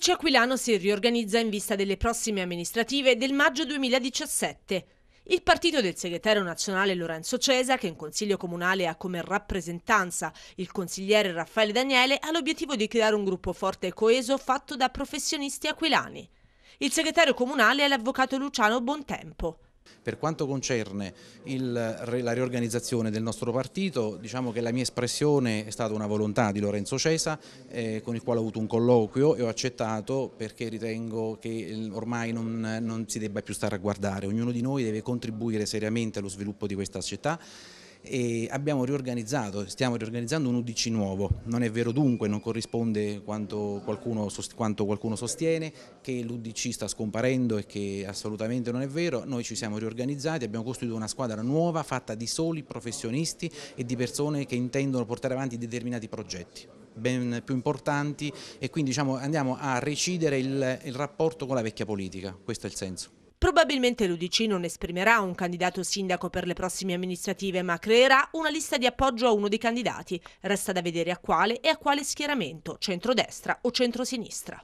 Cicci Aquilano si riorganizza in vista delle prossime amministrative del maggio 2017. Il partito del segretario nazionale Lorenzo Cesa, che in consiglio comunale ha come rappresentanza il consigliere Raffaele Daniele, ha l'obiettivo di creare un gruppo forte e coeso fatto da professionisti aquilani. Il segretario comunale è l'avvocato Luciano Bontempo. Per quanto concerne il, la riorganizzazione del nostro partito, diciamo che la mia espressione è stata una volontà di Lorenzo Cesa, eh, con il quale ho avuto un colloquio e ho accettato perché ritengo che ormai non, non si debba più stare a guardare, ognuno di noi deve contribuire seriamente allo sviluppo di questa città e abbiamo riorganizzato, stiamo riorganizzando un UDC nuovo, non è vero dunque, non corrisponde quanto qualcuno, quanto qualcuno sostiene che l'UDC sta scomparendo e che assolutamente non è vero, noi ci siamo riorganizzati, abbiamo costruito una squadra nuova fatta di soli professionisti e di persone che intendono portare avanti determinati progetti ben più importanti e quindi diciamo, andiamo a recidere il, il rapporto con la vecchia politica, questo è il senso. Probabilmente l'Udc non esprimerà un candidato sindaco per le prossime amministrative, ma creerà una lista di appoggio a uno dei candidati. Resta da vedere a quale e a quale schieramento, centrodestra o centrosinistra.